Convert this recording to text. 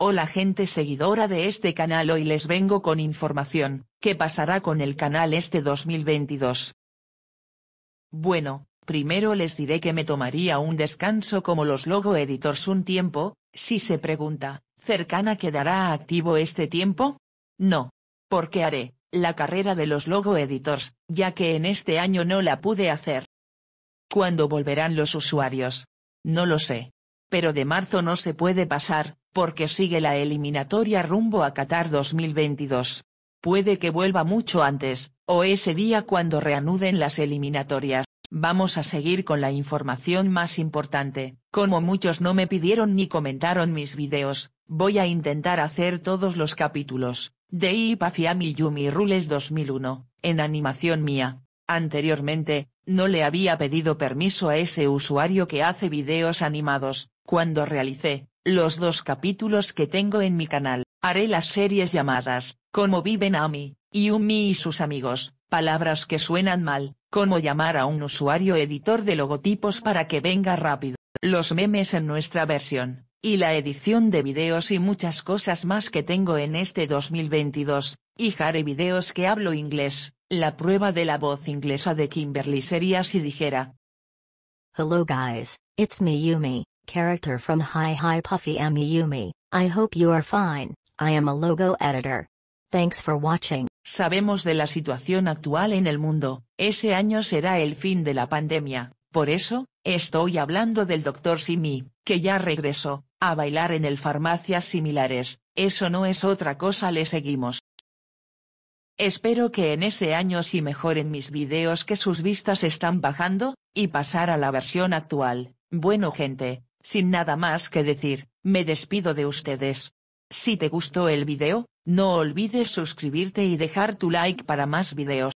Hola gente seguidora de este canal hoy les vengo con información, ¿qué pasará con el canal este 2022? Bueno, primero les diré que me tomaría un descanso como los logo editors un tiempo, si se pregunta, ¿Cercana quedará activo este tiempo? No. Porque haré, la carrera de los logo editors, ya que en este año no la pude hacer. ¿Cuándo volverán los usuarios? No lo sé. Pero de marzo no se puede pasar, porque sigue la eliminatoria rumbo a Qatar 2022. Puede que vuelva mucho antes, o ese día cuando reanuden las eliminatorias. Vamos a seguir con la información más importante, como muchos no me pidieron ni comentaron mis videos, voy a intentar hacer todos los capítulos, de IPA Yumi Rules 2001, en animación mía. Anteriormente, no le había pedido permiso a ese usuario que hace videos animados, cuando realicé, los dos capítulos que tengo en mi canal, haré las series llamadas, Cómo viven Ami, y Umi y sus amigos, palabras que suenan mal, cómo llamar a un usuario editor de logotipos para que venga rápido, los memes en nuestra versión, y la edición de videos y muchas cosas más que tengo en este 2022, y haré videos que hablo inglés, la prueba de la voz inglesa de Kimberly sería si dijera. Hello guys, it's me Yumi. Character from Hi Hi Puffy Amiyumi, I hope you are fine, I am a logo editor. Thanks for watching. Sabemos de la situación actual en el mundo, ese año será el fin de la pandemia, por eso, estoy hablando del Dr. Simi, que ya regresó, a bailar en el farmacias similares, eso no es otra cosa le seguimos. Espero que en ese año sí mejoren mis videos que sus vistas están bajando, y pasar a la versión actual. Bueno gente, sin nada más que decir, me despido de ustedes. Si te gustó el video, no olvides suscribirte y dejar tu like para más videos.